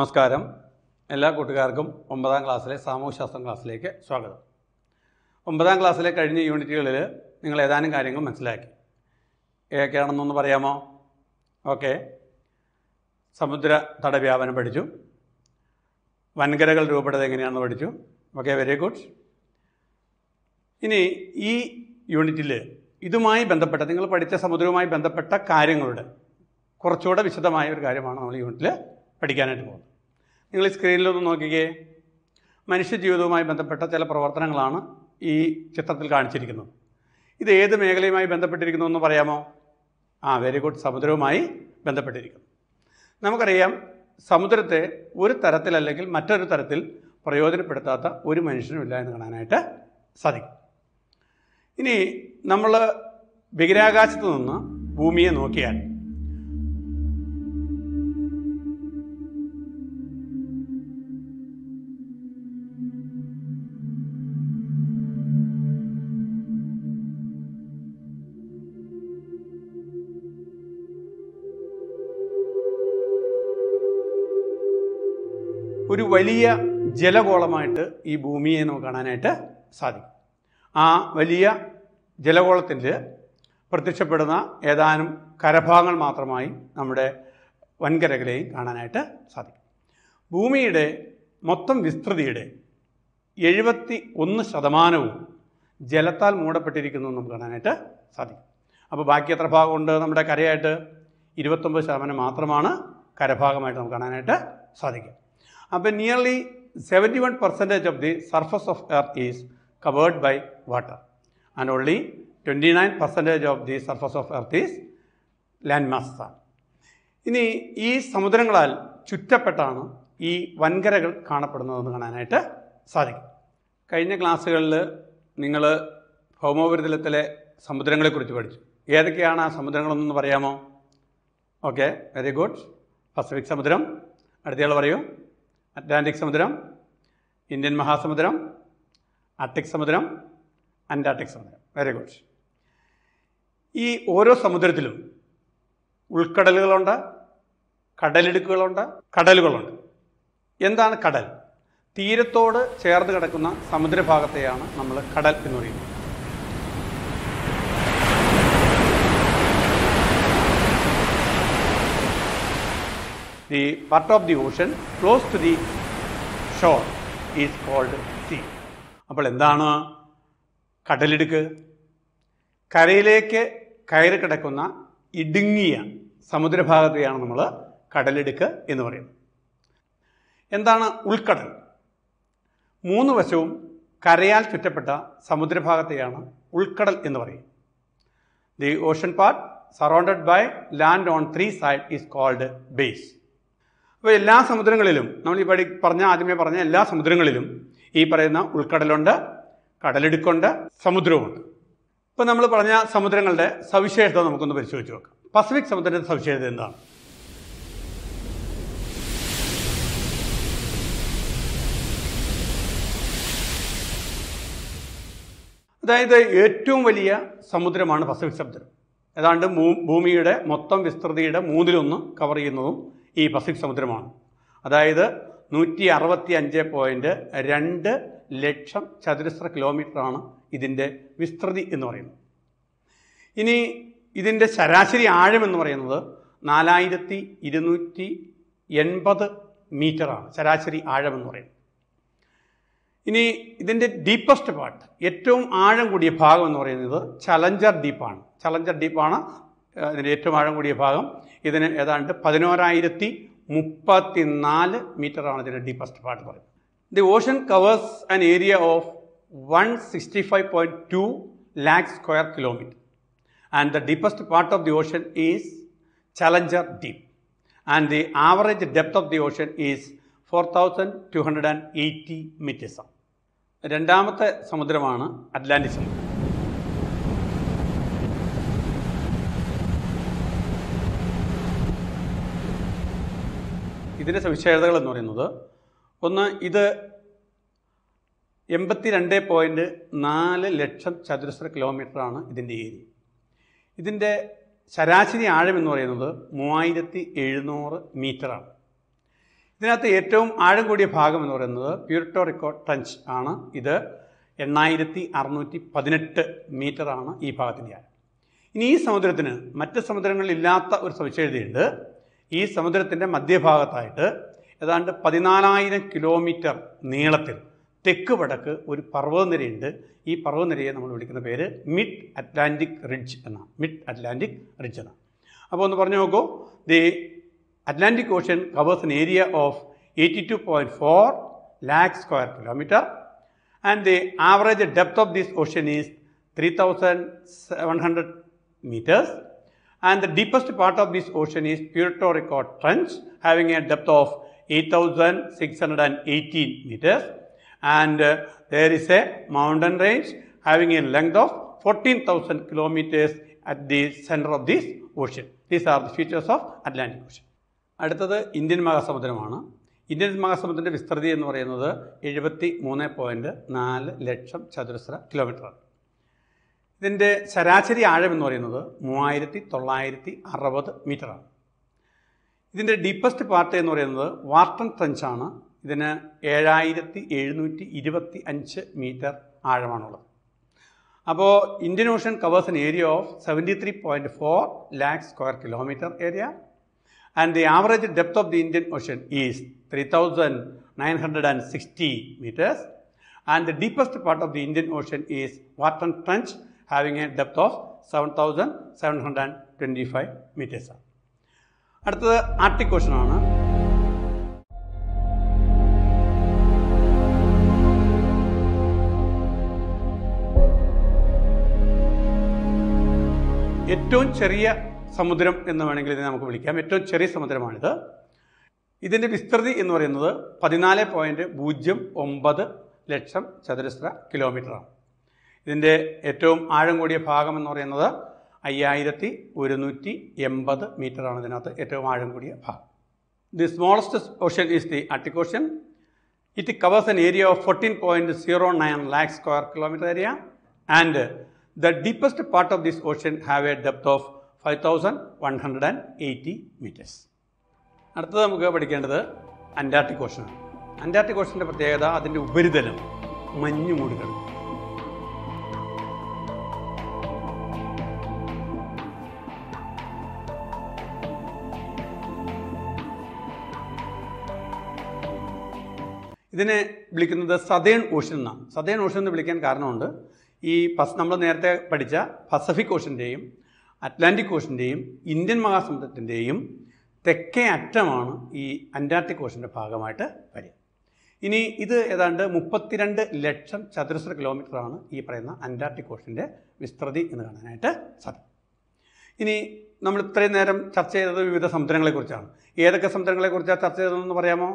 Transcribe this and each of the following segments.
നമസ്കാരം എല്ലാ കൂട്ടുകാർക്കും ഒമ്പതാം ക്ലാസ്സിലെ സാമൂഹ്യശാസ്ത്രം ക്ലാസ്സിലേക്ക് സ്വാഗതം ഒമ്പതാം ക്ലാസ്സിലെ കഴിഞ്ഞ യൂണിറ്റുകളിൽ നിങ്ങൾ ഏതാനും കാര്യങ്ങൾ മനസ്സിലാക്കി ഏതൊക്കെയാണെന്നൊന്ന് പറയാമോ ഓക്കെ സമുദ്ര തടവ്യാപനം പഠിച്ചു വൻകരകൾ രൂപപ്പെട്ടത് എങ്ങനെയാണെന്ന് പഠിച്ചു ഓക്കെ വെരി ഗുഡ് ഇനി ഈ യൂണിറ്റിൽ ഇതുമായി ബന്ധപ്പെട്ട നിങ്ങൾ പഠിച്ച സമുദ്രവുമായി ബന്ധപ്പെട്ട കാര്യങ്ങളുടെ കുറച്ചുകൂടെ വിശദമായ ഒരു കാര്യമാണ് നമ്മൾ യൂണിറ്റിൽ പഠിക്കാനായിട്ട് പോകുന്നത് നിങ്ങൾ ഈ സ്ക്രീനിലൊന്ന് നോക്കിക്കേ മനുഷ്യജീവിതവുമായി ബന്ധപ്പെട്ട ചില പ്രവർത്തനങ്ങളാണ് ഈ ചിത്രത്തിൽ കാണിച്ചിരിക്കുന്നത് ഇത് ഏത് മേഖലയുമായി ബന്ധപ്പെട്ടിരിക്കുന്നു എന്ന് പറയാമോ ആ വെരി ഗുഡ് സമുദ്രവുമായി ബന്ധപ്പെട്ടിരിക്കുന്നു നമുക്കറിയാം സമുദ്രത്തെ ഒരു തരത്തിലല്ലെങ്കിൽ മറ്റൊരു തരത്തിൽ പ്രയോജനപ്പെടുത്താത്ത ഒരു മനുഷ്യനുമില്ല എന്ന് കാണാനായിട്ട് സാധിക്കും ഇനി നമ്മൾ ബഹിരാകാശത്ത് നിന്ന് ഭൂമിയെ നോക്കിയാൽ വലിയ ജലഗോളമായിട്ട് ഈ ഭൂമിയെ നമുക്ക് കാണാനായിട്ട് സാധിക്കും ആ വലിയ ജലഗോളത്തിൽ പ്രത്യക്ഷപ്പെടുന്ന ഏതാനും കരഭാഗങ്ങൾ മാത്രമായി നമ്മുടെ വൻകരകളെയും കാണാനായിട്ട് സാധിക്കും ഭൂമിയുടെ മൊത്തം വിസ്തൃതിയുടെ എഴുപത്തി ഒന്ന് ശതമാനവും ജലത്താൽ മൂടപ്പെട്ടിരിക്കുന്നു നമുക്ക് കാണാനായിട്ട് സാധിക്കും അപ്പോൾ ബാക്കി എത്ര ഭാഗമുണ്ട് നമ്മുടെ കരയായിട്ട് ഇരുപത്തൊമ്പത് ശതമാനം മാത്രമാണ് കരഭാഗമായിട്ട് നമുക്ക് കാണാനായിട്ട് സാധിക്കും അപ്പം nearly seventy one percentage of the surface of earth is covered by water and only twenty nine percentage of the surface of earth is land മാസസാണ് ഇനി ഈ സമുദ്രങ്ങളാൽ ചുറ്റപ്പെട്ടാണ് ഈ വൻകരകൾ കാണപ്പെടുന്നതെന്ന് കാണാനായിട്ട് സാധിക്കും കഴിഞ്ഞ ക്ലാസ്സുകളിൽ നിങ്ങൾ ഭൗമോപരിതലത്തിലെ സമുദ്രങ്ങളെക്കുറിച്ച് പഠിച്ചു ഏതൊക്കെയാണ് ആ സമുദ്രങ്ങളെന്നൊന്ന് പറയാമോ ഓക്കെ വെരി ഗുഡ് പസഫിക് സമുദ്രം അടുത്തയാൾ പറയൂ അറ്റ്ലാന്റിക് സമുദ്രം ഇന്ത്യൻ മഹാസമുദ്രം ആർട്ടിക് സമുദ്രം അന്റാർട്ടിക് സമുദ്രം വെരി ഗുഡ് ഈ ഓരോ സമുദ്രത്തിലും ഉൾക്കടലുകളുണ്ട് കടലിടുക്കുകളുണ്ട് കടലുകളുണ്ട് എന്താണ് കടൽ തീരത്തോട് ചേർന്ന് കിടക്കുന്ന സമുദ്രഭാഗത്തെയാണ് നമ്മൾ കടൽ എന്ന് പറയുന്നത് the part of the ocean close to the shore is called sea. അപ്പോൾ എന്താണ് കടലിടുക്ക് കരയിലേക്ക് കയറി കിടക്കുന്ന ഇടുങ്ങിയ സമുദ്രഭാഗത്തെയാണ് നമ്മൾ കടലിടുക്ക് എന്ന് പറയുന്നത് എന്താണ് ഉൾക്കടൽ മൂന്ന് വശവും കരയാൽ ചുറ്റപ്പെട്ട സമുദ്രഭാഗത്തെയാണ് ഉൾക്കടൽ എന്ന് പറയും the ocean part surrounded by land on three side is called bays അപ്പോൾ എല്ലാ സമുദ്രങ്ങളിലും നമ്മൾ ഈ പടി പറഞ്ഞ ആദ്യമേ പറഞ്ഞ എല്ലാ സമുദ്രങ്ങളിലും ഈ പറയുന്ന ഉൾക്കടലുണ്ട് കടലിടുക്കുണ്ട് സമുദ്രവുമുണ്ട് ഇപ്പോൾ നമ്മൾ പറഞ്ഞ സമുദ്രങ്ങളുടെ സവിശേഷത നമുക്കൊന്ന് പരിശോധിച്ച് നോക്കാം പസഫിക് സമുദ്രത്തിൻ്റെ സവിശേഷത എന്താണ് അതായത് ഏറ്റവും വലിയ സമുദ്രമാണ് പസഫിക് സമുദ്രം ഏതാണ്ട് ഭൂമിയുടെ മൊത്തം വിസ്തൃതിയുടെ മൂന്നിലൊന്ന് കവർ ചെയ്യുന്നതും ഈ പസഫിക് സമുദ്രമാണ് അതായത് നൂറ്റി അറുപത്തി അഞ്ച് പോയിൻറ്റ് രണ്ട് ലക്ഷം ചതുരശ്ര കിലോമീറ്ററാണ് ഇതിൻ്റെ വിസ്തൃതി എന്ന് പറയുന്നത് ഇനി ഇതിൻ്റെ ശരാശരി ആഴം എന്ന് പറയുന്നത് നാലായിരത്തി ഇരുന്നൂറ്റി എൺപത് മീറ്ററാണ് ശരാശരി ആഴം എന്ന് പറയുന്നത് ഇനി ഇതിൻ്റെ ഡീപ്പസ്റ്റ് പാർട്ട് ഏറ്റവും ആഴം കൂടിയ ഭാഗം എന്ന് പറയുന്നത് ചലഞ്ചർ ഡീപ്പാണ് ചലഞ്ചർ ഡീപ്പാണ് ഇതിൻ്റെ ഏറ്റവും ആഴം കൂടിയ ഭാഗം ഇതിന് ഏതാണ്ട് പതിനോരായിരത്തി മുപ്പത്തി നാല് മീറ്ററാണ് ഇതിൻ്റെ ഡീപ്പസ്റ്റ് പാർട്ട് പറയുന്നത് the ocean covers an area of one sixty five point two lakh square kilometre and the deepest part of the ocean is Challenger Deep and the average depth of the ocean is four thousand two hundred and eighty മീറ്റേഴ്സാണ് രണ്ടാമത്തെ സമുദ്രമാണ് Atlantic സമുദ്രം ഇതിൻ്റെ സവിശേഷതകൾ എന്ന് പറയുന്നത് ഒന്ന് ഇത് എൺപത്തി രണ്ട് പോയിൻറ്റ് നാല് ലക്ഷം ചതുരശ്ര കിലോമീറ്ററാണ് ഇതിൻ്റെ ഏരിയ ഇതിൻ്റെ ശരാശരി ആഴം എന്ന് പറയുന്നത് മൂവായിരത്തി എഴുന്നൂറ് മീറ്ററാണ് ഇതിനകത്ത് ഏറ്റവും ആഴം കൂടിയ ഭാഗം എന്ന് പറയുന്നത് പ്യൂർട്ടോ റിക്കോ ട്രഞ്ച് ആണ് ഇത് എണ്ണായിരത്തി അറുന്നൂറ്റി പതിനെട്ട് മീറ്ററാണ് ഈ ഭാഗത്തിൻ്റെ ആഴം ഇനി ഈ സമുദ്രത്തിന് മറ്റ് സമുദ്രങ്ങളിലില്ലാത്ത ഒരു സവിശേഷതയുണ്ട് ഈ സമുദ്രത്തിൻ്റെ മധ്യഭാഗത്തായിട്ട് ഏതാണ്ട് പതിനാലായിരം കിലോമീറ്റർ നീളത്തിൽ തെക്ക് വടക്ക് ഒരു പർവ്വതനിരയുണ്ട് ഈ പർവ്വതനിരയെ നമ്മൾ വിളിക്കുന്ന പേര് മിഡ് അറ്റ്ലാന്റിക് റിഡ്ജ് എന്നാണ് മിഡ് അറ്റ്ലാന്റിക് റിഡ്ജ് എന്നാണ് അപ്പോൾ ഒന്ന് പറഞ്ഞു നോക്കൂ the Atlantic ocean covers an area of eighty two point four lakh square kilometre and the average depth of this ocean is three thousand seven hundred metres and the deepest part of this ocean is Puerto Rico Trench having a depth of 8618 meters and uh, there is a mountain range having a length of 14,000 kilometers at the center of this ocean. These are the features of Atlantic Ocean. അടുത്തത് Indian മഹാസമുദ്രമാണ് Indian മഹാസമുദ്രത്തിൻ്റെ വിസ്തൃതി എന്ന് പറയുന്നത് എഴുപത്തി മൂന്ന് point നാല് ലക്ഷം ചതുരശ്ര കിലോമീറ്ററാണ് ഇതിൻ്റെ ശരാശരി ആഴം എന്ന് പറയുന്നത് മൂവായിരത്തി തൊള്ളായിരത്തി അറുപത് മീറ്ററാണ് ഇതിൻ്റെ ഡീപ്പസ്റ്റ് പാർട്ട് എന്ന് പറയുന്നത് വാർട്ടൺ ട്രഞ്ചാണ് ഇതിന് ഏഴായിരത്തി എഴുന്നൂറ്റി ഇരുപത്തി അഞ്ച് മീറ്റർ ആഴമാണുള്ളത് അപ്പോൾ Indian ocean covers an area of seventy three point four lakh square kilometre area and the average depth of the Indian ocean is three thousand nine hundred and sixty metres and the deepest part of the Indian ocean is Wharton trench having a depth of 7725 metres ആണ് അടുത്തത് Arctic question ആണ് ഏറ്റവും ചെറിയ സമുദ്രം എന്ന് വേണമെങ്കിൽ ഇതിനെ നമുക്ക് വിളിക്കാം ഏറ്റവും ചെറിയ സമുദ്രമാണിത് ഇതിൻ്റെ വിസ്തൃതി എന്ന് പറയുന്നത് പതിനാല് പോയിൻറ്റ് പൂജ്യം ഒമ്പത് ലക്ഷം ചതുരശ്ര കിലോമീറ്ററാണ് ഇതിൻ്റെ ഏറ്റവും ആഴം കൂടിയ ഭാഗം എന്ന് പറയുന്നത് അയ്യായിരത്തി ഒരുന്നൂറ്റി എൺപത് മീറ്ററാണ് ഇതിനകത്ത് ഏറ്റവും ആഴം കൂടിയ ഭാഗം the smallest ocean is the Arctic ocean it covers an area of fourteen point zero nine lakhs square kilometre area and the deepest part of this ocean have a depth of five thousand one hundred and eighty metres അടുത്തത് നമുക്ക് പഠിക്കേണ്ടത് Antarctic ഓഷനാണ് Antarctic ഓഷൻ്റെ പ്രത്യേകത അതിൻ്റെ ഉപരിതലം മഞ്ഞ് മൂടി കിടക്കും ഇതിനെ വിളിക്കുന്നത് സതേൺ ഓഷൻ എന്നാണ് സതേൺ ഓഷൻ എന്ന് വിളിക്കാൻ കാരണമുണ്ട് ഈ പസ് നമ്മൾ നേരത്തെ പഠിച്ച പസഫിക് ഓഷൻ്റെയും അറ്റ്ലാന്റിക് ഓഷൻ്റെയും ഇന്ത്യൻ മഹാസമുദ്രത്തിൻ്റെയും തെക്കേ അറ്റമാണ് ഈ അന്റാർട്ടിക് ഓഷൻ്റെ ഭാഗമായിട്ട് വരിക ഇനി ഇത് ഏതാണ്ട് മുപ്പത്തിരണ്ട് ലക്ഷം ചതുരശ്ര കിലോമീറ്ററാണ് ഈ പറയുന്ന അന്റാർട്ടിക് ഓഷൻ്റെ വിസ്തൃതി എന്ന് കാണാനായിട്ട് സാധിക്കും ഇനി നമ്മൾ ഇത്രയും നേരം ചർച്ച ചെയ്തത് വിവിധ സമുദ്രങ്ങളെക്കുറിച്ചാണ് ഏതൊക്കെ സമുദ്രങ്ങളെക്കുറിച്ചാണ് ചർച്ച ചെയ്തതെന്ന് പറയാമോ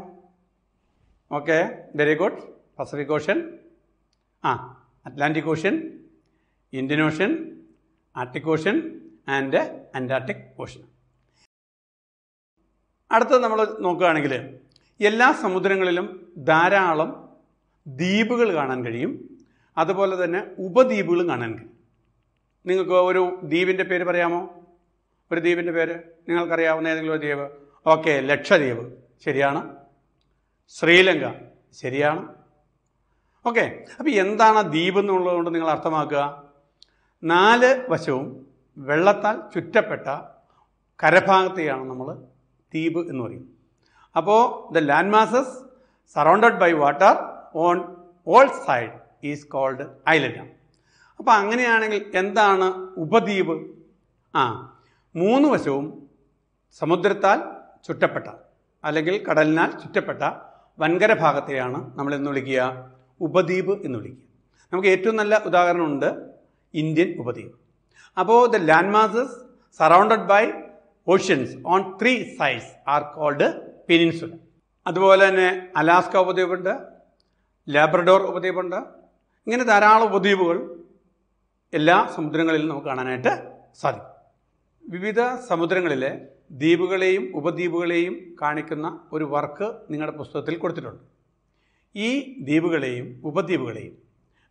okay very good Pacific ocean ആ Atlantic ocean Indian ocean Arctic ocean and Antarctic ocean അടുത്തത് നമ്മൾ നോക്കുകയാണെങ്കിൽ എല്ലാ സമുദ്രങ്ങളിലും ധാരാളം ദ്വീപുകൾ കാണാൻ കഴിയും അതുപോലെ തന്നെ ഉപദ്വീപുകളും കാണാൻ കഴിയും നിങ്ങൾക്ക് ഒരു ദ്വീപിൻ്റെ പേര് പറയാമോ ഒരു ദ്വീപിൻ്റെ പേര് നിങ്ങൾക്കറിയാവുന്ന ഏതെങ്കിലും ഒരു ദ്വീപ് ഓക്കെ ലക്ഷദ്വീപ് ശരിയാണ് ശ്രീലങ്ക ശരിയാണ് ഓക്കെ അപ്പോൾ എന്താണ് ആ ദ്വീപ് എന്നുള്ളതുകൊണ്ട് നിങ്ങൾ അർത്ഥമാക്കുക നാല് വശവും വെള്ളത്താൽ ചുറ്റപ്പെട്ട കരഭാഗത്തെയാണ് നമ്മൾ ദ്വീപ് എന്ന് പറയും അപ്പോൾ the land masses surrounded by water on all side is called island അപ്പോൾ അങ്ങനെയാണെങ്കിൽ എന്താണ് ഉപദ്വീപ് ആ മൂന്ന് വശവും സമുദ്രത്താൽ ചുറ്റപ്പെട്ട അല്ലെങ്കിൽ കടലിനാൽ ചുറ്റപ്പെട്ട വൻകര ഭാഗത്തെയാണ് നമ്മൾ എന്ന് വിളിക്കുക ഉപദ്വീപ് എന്ന് വിളിക്കുക നമുക്ക് ഏറ്റവും നല്ല ഉദാഹരണമുണ്ട് ഇന്ത്യൻ ഉപദ്വീപ് അപ്പോൾ the land masses surrounded by oceans on three sides are called peninsula അതുപോലെ തന്നെ അലാസ്ക ഉപദ്വീപുണ്ട് ലാബ്രഡോർ ഉപദ്വീപുണ്ട് ഇങ്ങനെ ധാരാളം ഉപദ്വീപുകൾ എല്ലാ സമുദ്രങ്ങളിലും നമുക്ക് കാണാനായിട്ട് സാധിക്കും വിവിധ സമുദ്രങ്ങളിലെ ദ്വീപുകളെയും ഉപദ്വീപുകളെയും കാണിക്കുന്ന ഒരു വർക്ക് നിങ്ങളുടെ പുസ്തകത്തിൽ കൊടുത്തിട്ടുണ്ട് ഈ ദ്വീപുകളെയും ഉപദ്വീപുകളെയും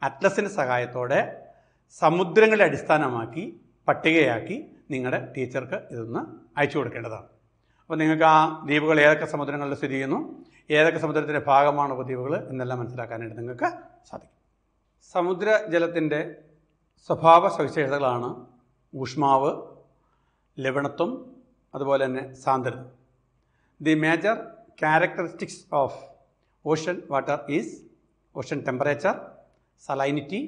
അറ്റ്ലസിൻ്റെ സഹായത്തോടെ സമുദ്രങ്ങളെ അടിസ്ഥാനമാക്കി പട്ടികയാക്കി നിങ്ങളുടെ ടീച്ചർക്ക് ഇതൊന്ന് അയച്ചു കൊടുക്കേണ്ടതാണ് അപ്പോൾ നിങ്ങൾക്ക് ആ ദ്വീപുകൾ ഏതൊക്കെ സമുദ്രങ്ങളിൽ സ്ഥിതി ചെയ്യുന്നു ഏതൊക്കെ സമുദ്രത്തിൻ്റെ ഭാഗമാണ് ഉപദ്വീപുകൾ എന്നെല്ലാം മനസ്സിലാക്കാനായിട്ട് നിങ്ങൾക്ക് സാധിക്കും സമുദ്ര ജലത്തിൻ്റെ സ്വഭാവ സവിശേഷതകളാണ് ഊഷ്മാവ് ലവണത്വം അതുപോലെ തന്നെ സാന്ദ്രത the major characteristics of ocean water is ocean temperature salinity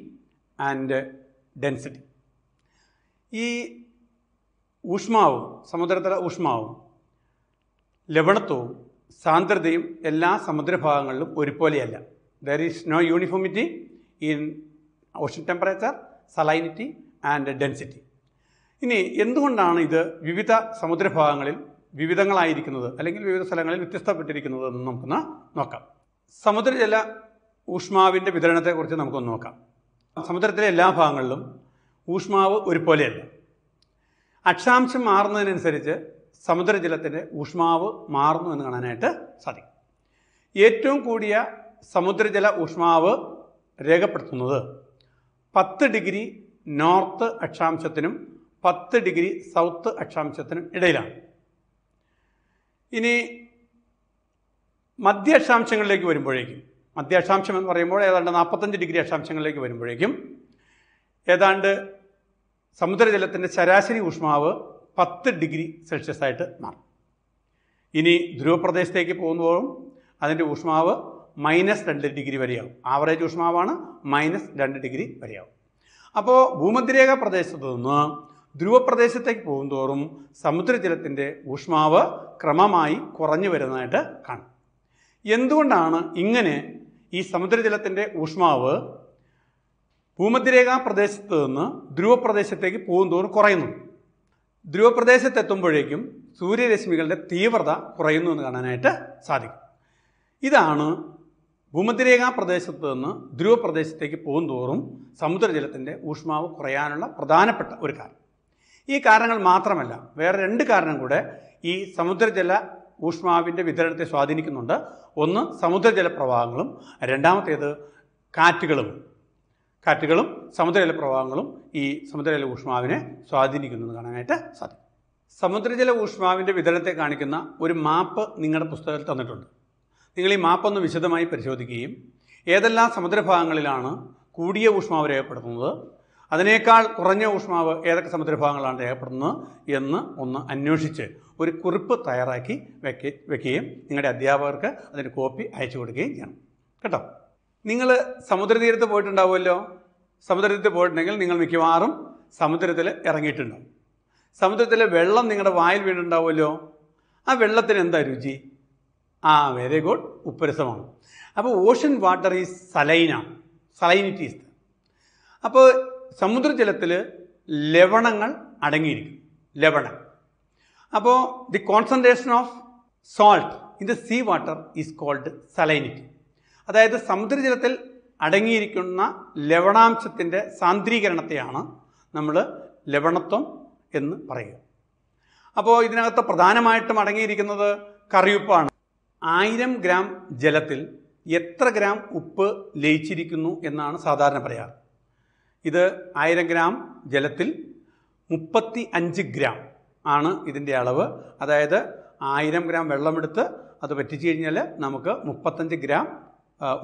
and density ഈ ഊഷ്മാവും സമുദ്രതല ഊഷ്മാവും ലവണത്വവും സാന്ദ്രതയും എല്ലാ സമുദ്രഭാഗങ്ങളിലും ഒരുപോലെയല്ല there is no uniformity in ocean temperature salinity and density ഇനി എന്തുകൊണ്ടാണ് ഇത് വിവിധ സമുദ്രഭാഗങ്ങളിൽ വിവിധങ്ങളായിരിക്കുന്നത് അല്ലെങ്കിൽ വിവിധ സ്ഥലങ്ങളിൽ വ്യത്യസ്തപ്പെട്ടിരിക്കുന്നത് എന്ന് നമുക്കൊന്ന് നോക്കാം സമുദ്രജല ഊഷ്മാവിൻ്റെ വിതരണത്തെക്കുറിച്ച് നമുക്കൊന്ന് നോക്കാം സമുദ്രത്തിലെ എല്ലാ ഭാഗങ്ങളിലും ഊഷ്മാവ് ഒരുപോലെയല്ല അക്ഷാംശം മാറുന്നതിനനുസരിച്ച് സമുദ്രജലത്തിൻ്റെ ഊഷ്മാവ് മാറുന്നു എന്ന് കാണാനായിട്ട് സാധിക്കും ഏറ്റവും കൂടിയ സമുദ്രജല ഊഷ്മാവ് രേഖപ്പെടുത്തുന്നത് പത്ത് ഡിഗ്രി നോർത്ത് അക്ഷാംശത്തിനും പത്ത് ഡിഗ്രി സൗത്ത് അക്ഷാംശത്തിന് ഇടയിലാണ് ഇനി മധ്യ അക്ഷാംശങ്ങളിലേക്ക് വരുമ്പോഴേക്കും മധ്യ അക്ഷാംശം എന്ന് പറയുമ്പോൾ ഏതാണ്ട് നാൽപ്പത്തഞ്ച് ഡിഗ്രി അക്ഷാംശങ്ങളിലേക്ക് വരുമ്പോഴേക്കും ഏതാണ്ട് സമുദ്രജലത്തിൻ്റെ ശരാശരി ഊഷ്മാവ് പത്ത് ഡിഗ്രി സെൽഷ്യസ് ആയിട്ട് മാറും ഇനി ധ്രുവപ്രദേശത്തേക്ക് പോകുമ്പോഴും അതിൻ്റെ ഊഷ്മാവ് മൈനസ് രണ്ട് ഡിഗ്രി വരെയാവും ആവറേജ് ഊഷ്മാവാണ് മൈനസ് രണ്ട് ഡിഗ്രി വരെയാവും അപ്പോൾ ഭൂമധ്യരേഖ പ്രദേശത്തു നിന്ന് ധ്രുവപ്രദേശത്തേക്ക് തോറും സമുദ്രജലത്തിൻ്റെ ഊഷ്മാവ് ക്രമമായി കുറഞ്ഞു വരുന്നതായിട്ട് കാണും എന്തുകൊണ്ടാണ് ഇങ്ങനെ ഈ സമുദ്രജലത്തിൻ്റെ ഊഷ്മാവ് ഭൂമധ്യരേഖാ പ്രദേശത്ത് നിന്ന് ധ്രുവപ്രദേശത്തേക്ക് തോറും കുറയുന്നു ധ്രുവപ്രദേശത്തെത്തുമ്പോഴേക്കും സൂര്യരശ്മികളുടെ തീവ്രത കുറയുന്നു എന്ന് കാണാനായിട്ട് സാധിക്കും ഇതാണ് ഭൂമധ്യരേഖാ പ്രദേശത്ത് നിന്ന് ധ്രുവപ്രദേശത്തേക്ക് തോറും സമുദ്രജലത്തിൻ്റെ ഊഷ്മാവ് കുറയാനുള്ള പ്രധാനപ്പെട്ട ഒരു കാര്യം ഈ കാരണങ്ങൾ മാത്രമല്ല വേറെ രണ്ട് കാരണം കൂടെ ഈ സമുദ്രജല ഊഷ്മാവിൻ്റെ വിതരണത്തെ സ്വാധീനിക്കുന്നുണ്ട് ഒന്ന് സമുദ്രജല പ്രവാഹങ്ങളും രണ്ടാമത്തേത് കാറ്റുകളും കാറ്റുകളും സമുദ്രജല പ്രവാഹങ്ങളും ഈ സമുദ്രജല ഊഷ്മാവിനെ സ്വാധീനിക്കുന്നു കാണാനായിട്ട് സാധിക്കും സമുദ്രജല ഊഷ്മാവിൻ്റെ വിതരണത്തെ കാണിക്കുന്ന ഒരു മാപ്പ് നിങ്ങളുടെ പുസ്തകത്തിൽ തന്നിട്ടുണ്ട് നിങ്ങൾ ഈ മാപ്പൊന്ന് വിശദമായി പരിശോധിക്കുകയും ഏതെല്ലാം സമുദ്രഭാഗങ്ങളിലാണ് കൂടിയ ഊഷ്മാവ് രേഖപ്പെടുത്തുന്നത് അതിനേക്കാൾ കുറഞ്ഞ ഊഷ്മാവ് ഏതൊക്കെ സമുദ്രഭാഗങ്ങളാണ് രേഖപ്പെടുന്നത് എന്ന് ഒന്ന് അന്വേഷിച്ച് ഒരു കുറിപ്പ് തയ്യാറാക്കി വെക്ക വെക്കുകയും നിങ്ങളുടെ അധ്യാപകർക്ക് അതിൻ്റെ കോപ്പി അയച്ചു കൊടുക്കുകയും ചെയ്യണം കേട്ടോ നിങ്ങൾ സമുദ്രതീരത്ത് പോയിട്ടുണ്ടാവുമല്ലോ സമുദ്രത്തിൽ പോയിട്ടുണ്ടെങ്കിൽ നിങ്ങൾ മിക്കവാറും സമുദ്രത്തിൽ ഇറങ്ങിയിട്ടുണ്ടാവും സമുദ്രത്തിൽ വെള്ളം നിങ്ങളുടെ വായിൽ വീണിട്ടുണ്ടാവുമല്ലോ ആ വെള്ളത്തിന് എന്താ രുചി ആ വെരി ഗുഡ് ഉപ്പരസമാണ് അപ്പോൾ ഓഷൻ വാട്ടർ ഈസ് സലൈനാണ് സലൈനിറ്റീസ് അപ്പോൾ സമുദ്രജലത്തിൽ ലവണങ്ങൾ അടങ്ങിയിരിക്കും ലവണം അപ്പോൾ the concentration of salt in the sea water is called salinity അതായത് സമുദ്രജലത്തിൽ അടങ്ങിയിരിക്കുന്ന ലവണാംശത്തിൻ്റെ സാന്ദ്രീകരണത്തെയാണ് നമ്മൾ ലവണത്വം എന്ന് പറയുക അപ്പോൾ ഇതിനകത്ത് പ്രധാനമായിട്ടും അടങ്ങിയിരിക്കുന്നത് കറിയുപ്പാണ് ആയിരം ഗ്രാം ജലത്തിൽ എത്ര ഗ്രാം ഉപ്പ് ലയിച്ചിരിക്കുന്നു എന്നാണ് സാധാരണ പറയാറ് ഇത് ആയിരം ഗ്രാം ജലത്തിൽ മുപ്പത്തി അഞ്ച് ഗ്രാം ആണ് ഇതിൻ്റെ അളവ് അതായത് ആയിരം ഗ്രാം വെള്ളമെടുത്ത് അത് വറ്റിച്ച് കഴിഞ്ഞാൽ നമുക്ക് മുപ്പത്തഞ്ച് ഗ്രാം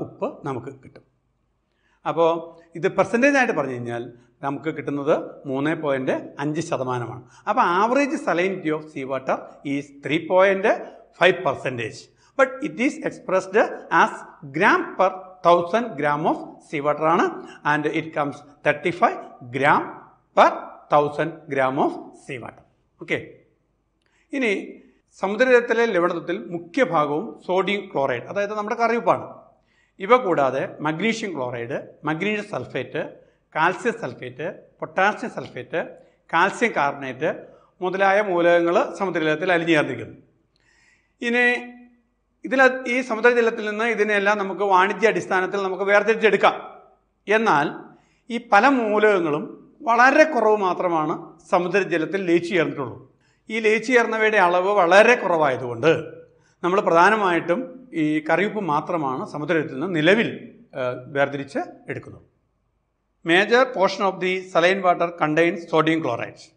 ഉപ്പ് നമുക്ക് കിട്ടും അപ്പോൾ ഇത് പെർസെൻറ്റേജ് ആയിട്ട് പറഞ്ഞു കഴിഞ്ഞാൽ നമുക്ക് കിട്ടുന്നത് മൂന്ന് പോയിൻറ്റ് അഞ്ച് ശതമാനമാണ് അപ്പോൾ average salinity of sea water is three point five percentage but it is expressed as gram per thousand gram of sea water ആണ് and it comes thirty five gram per thousand gram of sea water okay ഇനി സമുദ്രജലത്തിലെ ലവണത്വത്തിൽ മുഖ്യഭാഗവും sodium chloride അതായത് നമ്മുടെ കറിവിപ്പാണ് ഇവ കൂടാതെ magnesium chloride magnesium sulphate calcium sulphate potassium sulphate calcium carbonate മുതലായ മൂലകങ്ങൾ സമുദ്രജലത്തിൽ അലിഞ്ഞു ചേർന്നിരിക്കുന്നു ഇനി ഇതിൽ ഈ സമുദ്രജലത്തിൽ നിന്ന് ഇതിനെല്ലാം നമുക്ക് വാണിജ്യ അടിസ്ഥാനത്തിൽ നമുക്ക് വേർതിരിച്ചെടുക്കാം എന്നാൽ ഈ പല മൂലകങ്ങളും വളരെ കുറവ് മാത്രമാണ് സമുദ്രജലത്തിൽ ലയിച്ചു ചേർന്നിട്ടുള്ളൂ ഈ ലയിച്ചു ചേർന്നവയുടെ അളവ് വളരെ കുറവായതുകൊണ്ട് നമ്മൾ പ്രധാനമായിട്ടും ഈ കറിയുപ്പ് മാത്രമാണ് സമുദ്രജലത്തിൽ നിന്ന് നിലവിൽ വേർതിരിച്ച് എടുക്കുന്നത് major portion of the saline water contains sodium chlorides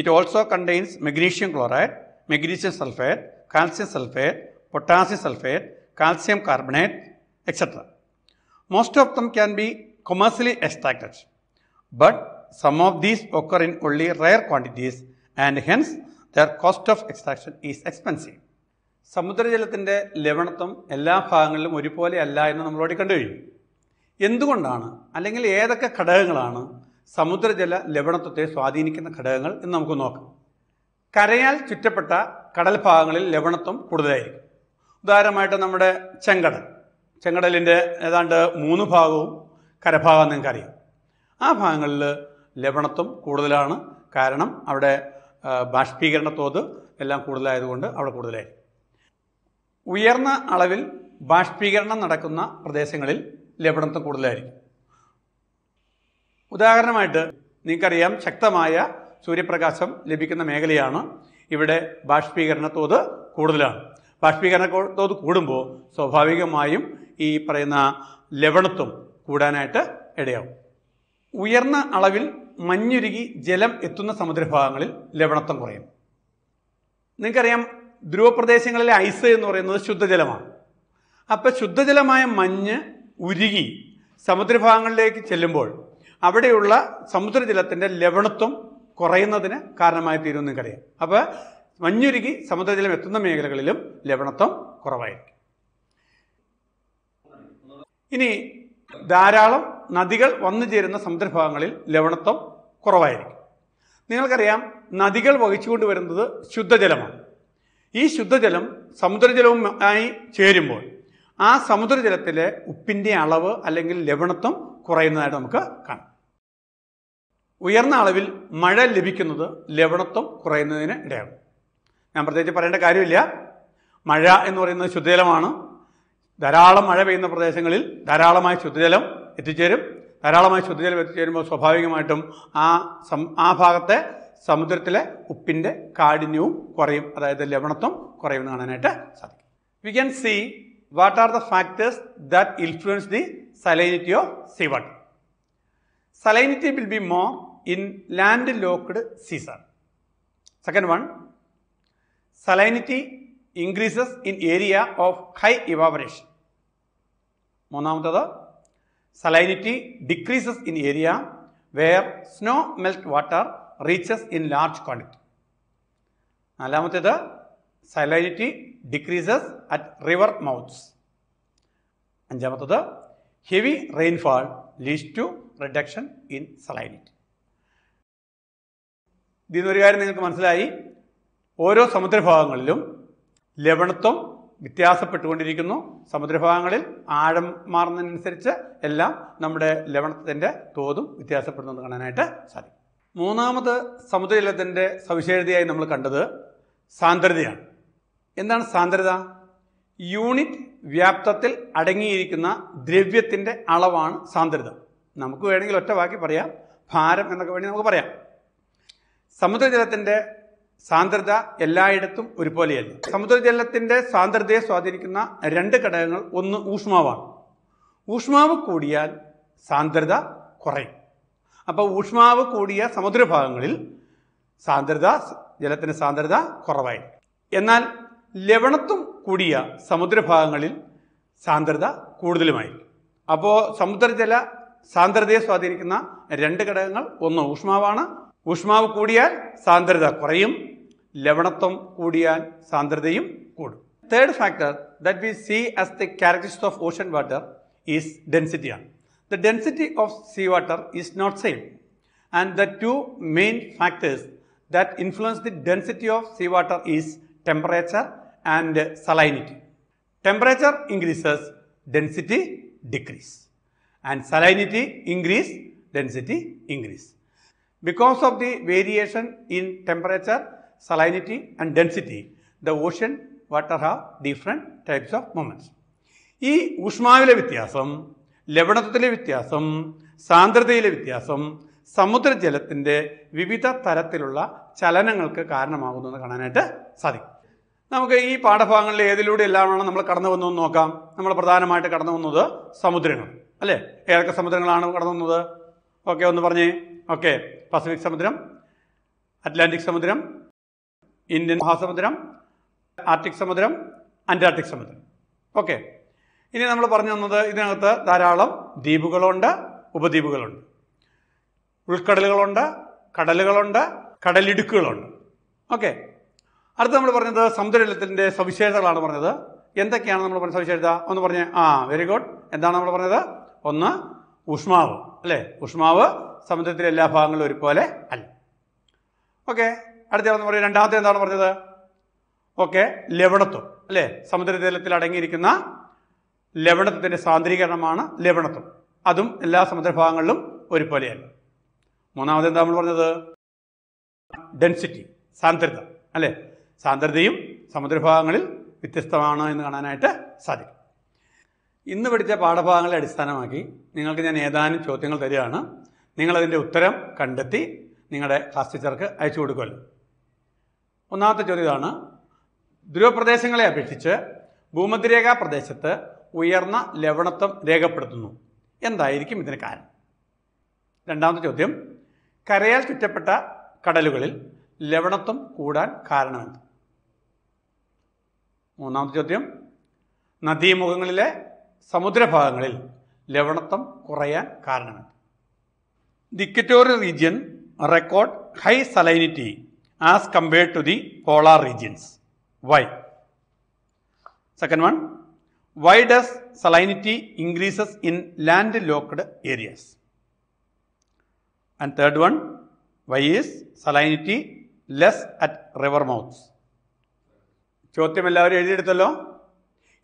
it also contains magnesium chloride magnesium sulphate calcium sulphate potassium sulfate, calcium carbonate, etc. Most of them can be commercially extracted, but some of these occur in only rare quantities and hence their cost of extraction is expensive. സമുദ്രജലത്തിൻ്റെ ലവണത്വം എല്ലാ ഭാഗങ്ങളിലും ഒരുപോലെ അല്ല എന്ന് നമ്മളോട് കണ്ടു കഴിഞ്ഞു എന്തുകൊണ്ടാണ് അല്ലെങ്കിൽ ഏതൊക്കെ ഘടകങ്ങളാണ് സമുദ്രജല ലവണത്വത്തെ സ്വാധീനിക്കുന്ന ഘടകങ്ങൾ എന്ന് നമുക്ക് നോക്കാം കരയാൽ ചുറ്റപ്പെട്ട കടൽ ഭാഗങ്ങളിൽ ലവണത്വം കൂടുതലായിരിക്കും ഉദാഹരണമായിട്ട് നമ്മുടെ ചെങ്കടൽ ചെങ്കടലിൻ്റെ ഏതാണ്ട് മൂന്ന് ഭാഗവും കരഭാഗം നിങ്ങൾക്കറിയാം ആ ഭാഗങ്ങളിൽ ലവണത്വം കൂടുതലാണ് കാരണം അവിടെ ബാഷ്പീകരണ തോത് എല്ലാം കൂടുതലായതുകൊണ്ട് അവിടെ കൂടുതലായി ഉയർന്ന അളവിൽ ബാഷ്പീകരണം നടക്കുന്ന പ്രദേശങ്ങളിൽ ലവണത്വം കൂടുതലായിരിക്കും ഉദാഹരണമായിട്ട് നിങ്ങൾക്കറിയാം ശക്തമായ സൂര്യപ്രകാശം ലഭിക്കുന്ന മേഖലയാണ് ഇവിടെ ബാഷ്പീകരണ തോത് കൂടുതലാണ് ബാഷ്പീകരണ തോത് കൂടുമ്പോൾ സ്വാഭാവികമായും ഈ പറയുന്ന ലവണത്വം കൂടാനായിട്ട് ഇടയാവും ഉയർന്ന അളവിൽ മഞ്ഞുരുകി ജലം എത്തുന്ന സമുദ്രഭാഗങ്ങളിൽ ലവണത്വം കുറയും നിങ്ങൾക്കറിയാം ധ്രുവപ്രദേശങ്ങളിലെ ഐസ് എന്ന് പറയുന്നത് ശുദ്ധജലമാണ് അപ്പോൾ ശുദ്ധജലമായ മഞ്ഞ് ഉരുകി സമുദ്രഭാഗങ്ങളിലേക്ക് ചെല്ലുമ്പോൾ അവിടെയുള്ള സമുദ്രജലത്തിൻ്റെ ലവണത്വം കുറയുന്നതിന് കാരണമായി തീരുമെന്ന് നിങ്ങൾക്കറിയാം അപ്പോൾ മഞ്ഞുരുകി സമുദ്രജലം എത്തുന്ന മേഖലകളിലും ലവണത്വം കുറവായിരിക്കും ഇനി ധാരാളം നദികൾ വന്നു ചേരുന്ന സമുദ്രഭാഗങ്ങളിൽ ലവണത്വം കുറവായിരിക്കും നിങ്ങൾക്കറിയാം നദികൾ വഹിച്ചുകൊണ്ട് വരുന്നത് ശുദ്ധജലമാണ് ഈ ശുദ്ധജലം സമുദ്രജലവുമായി ചേരുമ്പോൾ ആ സമുദ്രജലത്തിലെ ഉപ്പിൻ്റെ അളവ് അല്ലെങ്കിൽ ലവണത്വം കുറയുന്നതായിട്ട് നമുക്ക് കാണാം ഉയർന്ന അളവിൽ മഴ ലഭിക്കുന്നത് ലവണത്വം കുറയുന്നതിന് ഇടയാകും ഞാൻ പ്രത്യേകിച്ച് പറയേണ്ട കാര്യമില്ല മഴ എന്ന് പറയുന്നത് ശുദ്ധജലമാണ് ധാരാളം മഴ പെയ്യുന്ന പ്രദേശങ്ങളിൽ ധാരാളമായ ശുദ്ധജലം എത്തിച്ചേരും ധാരാളമായ ശുദ്ധജലം എത്തിച്ചേരുമ്പോൾ സ്വാഭാവികമായിട്ടും ആ സം ആ ഭാഗത്തെ സമുദ്രത്തിലെ ഉപ്പിൻ്റെ കാഠിന്യവും കുറയും അതായത് ലവണത്വം കുറയുമെന്ന് കാണാനായിട്ട് സാധിക്കും we can see what are the factors that influence the salinity of sea water salinity will be more in landlocked seas second one salinity increases in area of high evaporation మూడవది salinity decreases in area where snow melt water reaches in large quantity salinity decreases at river mouths mouths അഞ്ചാമത്തത് heavy rainfall leads to reduction in salinity ഇതിൽ നിന്നൊരു കാര്യം നിങ്ങൾക്ക് മനസ്സിലായി ഓരോ സമുദ്രഭാഗങ്ങളിലും ലവണത്വം വ്യത്യാസപ്പെട്ടുകൊണ്ടിരിക്കുന്നു സമുദ്രഭാഗങ്ങളിൽ ആഴം മാറുന്നതിനനുസരിച്ച് എല്ലാം നമ്മുടെ ലവണത്തിൻ്റെ തോതും വ്യത്യാസപ്പെടുന്നത് കാണാനായിട്ട് സാധിക്കും മൂന്നാമത് സമുദ്രജലത്തിൻ്റെ സവിശേഷതയായി നമ്മൾ കണ്ടത് സാന്ദ്രതയാണ് എന്താണ് സാന്ദ്രത യൂണിറ്റ് വ്യാപ്തത്തിൽ അടങ്ങിയിരിക്കുന്ന ദ്രവ്യത്തിൻ്റെ അളവാണ് സാന്ദ്രത നമുക്ക് വേണമെങ്കിൽ ഒറ്റ വാക്കി പറയാം ഭാരം എന്നൊക്കെ വേണമെങ്കിൽ നമുക്ക് പറയാം സമുദ്രജലത്തിൻ്റെ സാന്ദ്രത എല്ലായിടത്തും ഒരുപോലെയല്ല സമുദ്രജലത്തിൻ്റെ സാന്ദ്രതയെ സ്വാധീനിക്കുന്ന രണ്ട് ഘടകങ്ങൾ ഒന്ന് ഊഷ്മാവാണ് ഊഷ്മാവ് കൂടിയാൽ സാന്ദ്രത കുറയും അപ്പോൾ ഊഷ്മാവ് കൂടിയ സമുദ്രഭാഗങ്ങളിൽ സാന്ദ്രത ജലത്തിൻ്റെ സാന്ദ്രത കുറവായിരിക്കും എന്നാൽ ലവണത്വം കൂടിയ സമുദ്രഭാഗങ്ങളിൽ സാന്ദ്രത കൂടുതലുമായിരിക്കും അപ്പോൾ സമുദ്രജല സാന്ദ്രതയെ സ്വാധീനിക്കുന്ന രണ്ട് ഘടകങ്ങൾ ഒന്ന് ഊഷ്മാവാണ് ഊഷ്മാവ് കൂടിയാൽ സാന്ദ്രത കുറയും ലവണത്വം കൂടിയാൽ സാന്ദ്രതയും കൂടും third factor that we see as the characteristic of ocean water is ഡെൻസിറ്റിയാണ് the density of sea water is not same and the two main factors that influence the density of sea water is temperature and salinity temperature increases density decrease and salinity increase density increase Because of the variation in temperature, salinity and density, the ocean water have different types of moments. ഈ ഊഷ്മാവിലെ വ്യത്യാസം ലവണത്വത്തിലെ വ്യത്യാസം സാന്ദ്രതയിലെ വ്യത്യാസം സമുദ്രജലത്തിൻ്റെ വിവിധ തരത്തിലുള്ള ചലനങ്ങൾക്ക് എന്ന് കാണാനായിട്ട് സാധിക്കും നമുക്ക് ഈ പാഠഭാഗങ്ങളിൽ ഏതിലൂടെ എല്ലാമാണ് നമ്മൾ കടന്നു വന്നതെന്ന് നോക്കാം നമ്മൾ പ്രധാനമായിട്ട് കടന്നു വന്നത് സമുദ്രങ്ങൾ അല്ലേ ഏതൊക്കെ സമുദ്രങ്ങളാണ് കടന്നു വന്നത് ഓക്കെ ഒന്ന് പറഞ്ഞേ ഓക്കെ പസഫിക് സമുദ്രം അറ്റ്ലാന്റിക് സമുദ്രം ഇന്ത്യൻ മഹാസമുദ്രം ആർട്ടിക് സമുദ്രം അന്റാർട്ടിക് സമുദ്രം ഓക്കെ ഇനി നമ്മൾ പറഞ്ഞു തന്നത് ഇതിനകത്ത് ധാരാളം ദ്വീപുകളുണ്ട് ഉപദ്വീപുകളുണ്ട് ഉൾക്കടലുകളുണ്ട് കടലുകളുണ്ട് കടലിടുക്കുകളുണ്ട് ഓക്കെ അടുത്ത് നമ്മൾ പറഞ്ഞത് സമുദ്രജലത്തിൻ്റെ സവിശേഷതകളാണ് പറഞ്ഞത് എന്തൊക്കെയാണ് നമ്മൾ പറഞ്ഞ സവിശേഷത ഒന്ന് പറഞ്ഞ് ആ വെരി ഗുഡ് എന്താണ് നമ്മൾ പറഞ്ഞത് ഒന്ന് ഊഷ്മാവ് അല്ലേ ഊഷ്മാവ് സമുദ്രത്തിലെ എല്ലാ ഭാഗങ്ങളും ഒരുപോലെ അല്ല ഓക്കെ അടുത്തയാളെന്ന് പറയും രണ്ടാമത്തെ എന്താണ് പറഞ്ഞത് ഓക്കെ ലവണത്വം അല്ലേ സമുദ്രതലത്തിൽ അടങ്ങിയിരിക്കുന്ന ലവണത്വത്തിൻ്റെ സാന്ദ്രീകരണമാണ് ലവണത്വം അതും എല്ലാ സമുദ്രഭാഗങ്ങളിലും ഒരുപോലെയല്ല മൂന്നാമത് എന്താ നമ്മൾ പറഞ്ഞത് ഡെൻസിറ്റി സാന്ദ്രത അല്ലേ സാന്ദ്രതയും സമുദ്രഭാഗങ്ങളിൽ വ്യത്യസ്തമാണ് എന്ന് കാണാനായിട്ട് സാധിക്കും ഇന്ന് പഠിച്ച പാഠഭാഗങ്ങളെ അടിസ്ഥാനമാക്കി നിങ്ങൾക്ക് ഞാൻ ഏതാനും ചോദ്യങ്ങൾ തരികയാണ് നിങ്ങളതിൻ്റെ ഉത്തരം കണ്ടെത്തി നിങ്ങളുടെ ക്ലാസ് ടീച്ചർക്ക് അയച്ചു കൊടുക്കുമല്ലോ ഒന്നാമത്തെ ചോദ്യം ഇതാണ് ധ്രുവപ്രദേശങ്ങളെ അപേക്ഷിച്ച് ഭൂമധ്യരേഖാ പ്രദേശത്ത് ഉയർന്ന ലവണത്വം രേഖപ്പെടുത്തുന്നു എന്തായിരിക്കും ഇതിന് കാരണം രണ്ടാമത്തെ ചോദ്യം കരയാൽ ചുറ്റപ്പെട്ട കടലുകളിൽ ലവണത്വം കൂടാൻ കാരണമെന്ത് മൂന്നാമത്തെ ചോദ്യം നദീമുഖങ്ങളിലെ സമുദ്രഭാഗങ്ങളിൽ ലവണത്വം കുറയാൻ കാരണമുണ്ട് the equatorial region record high salinity as compared to the polar regions why second one why does salinity increases in landlocked areas and third one why is salinity less at river mouths ചോദ്യം എല്ലാവരും എഴുതിയെടുത്തല്ലോ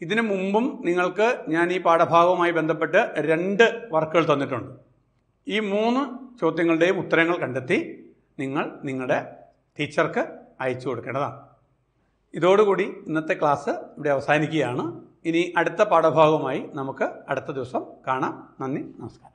ഇതിനു മുമ്പും നിങ്ങൾക്ക് ഞാൻ ഈ പാഠഭാഗവുമായി ബന്ധപ്പെട്ട് രണ്ട് വർക്കുകൾ തന്നിട്ടുണ്ട് ഈ മൂന്ന് ചോദ്യങ്ങളുടെയും ഉത്തരങ്ങൾ കണ്ടെത്തി നിങ്ങൾ നിങ്ങളുടെ ടീച്ചർക്ക് അയച്ചു കൊടുക്കേണ്ടതാണ് ഇതോടുകൂടി ഇന്നത്തെ ക്ലാസ് ഇവിടെ അവസാനിക്കുകയാണ് ഇനി അടുത്ത പാഠഭാഗവുമായി നമുക്ക് അടുത്ത ദിവസം കാണാം നന്ദി നമസ്കാരം